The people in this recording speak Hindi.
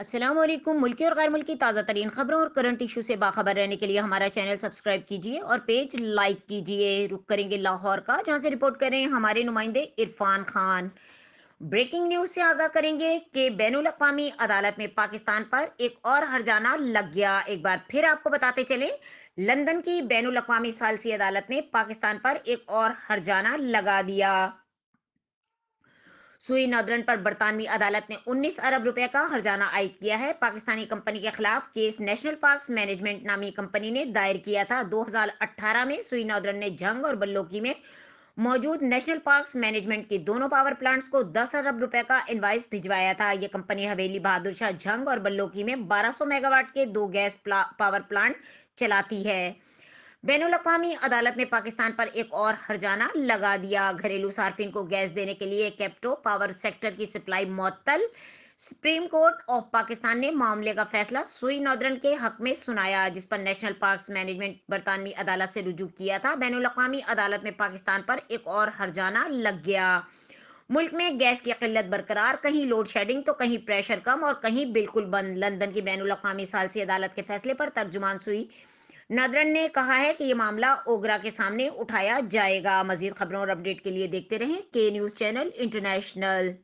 असलम मुल्की और गैर मुल्की ताज़ा तरीन खबरों और करंट इशू से बाखबर रहने के लिए हमारा चैनल सब्सक्राइब कीजिए और पेज लाइक कीजिए रुक करेंगे लाहौर का जहाँ से रिपोर्ट करें हमारे नुमाइंदे इरफान खान ब्रेकिंग न्यूज से आगाह करेंगे कि बैन अवी अदालत में पाकिस्तान पर एक और हरजाना लग गया एक बार फिर आपको बताते चलें लंदन की बैन अवी सालसी अदालत ने पाकिस्तान पर एक और हरजाना लगा दिया सुई नौदरन पर बरतानवी अदालत ने 19 अरब रुपए का हर्जाना आयद किया है पाकिस्तानी कंपनी के खिलाफ केस नेशनल पार्क्स मैनेजमेंट नामी कंपनी ने दायर किया था 2018 में सुई नौदरन ने जंग और बल्लोकी में मौजूद नेशनल पार्क मैनेजमेंट के दोनों पावर प्लांट्स को 10 अरब रुपए का इन्वाइस भिजवाया था यह कंपनी हवेली बहादुर शाह जंग और बल्लोकी में 1200 मेगावाट के दो गैस पावर प्लांट चलाती है बैन अवी अदालत ने पाकिस्तान पर एक और हरजाना लगा दिया घरेलू सार्फिन को गैस देने के लिए कैप्टो पावर सेक्टर की सप्लाई मअतल सुप्रीम कोर्ट ऑफ पाकिस्तान ने मामले का फैसला सुई नॉर्दर्न के हक में सुनाया जिस पर नेशनल पार्क्स मैनेजमेंट बरतानवी अदालत से रुजू किया था बैन अवी अदालत में पाकिस्तान पर एक और हरजाना लग गया मुल्क में गैस की किल्लत बरकरार कहीं लोड शेडिंग तो कहीं प्रेशर कम और कहीं बिल्कुल बंद लंदन की बैन अवी सालसी अदालत के फैसले पर तर्जुमान सुई नादरन ने कहा है कि ये मामला ओगरा के सामने उठाया जाएगा मजीद खबरों और अपडेट के लिए देखते रहें के न्यूज चैनल इंटरनेशनल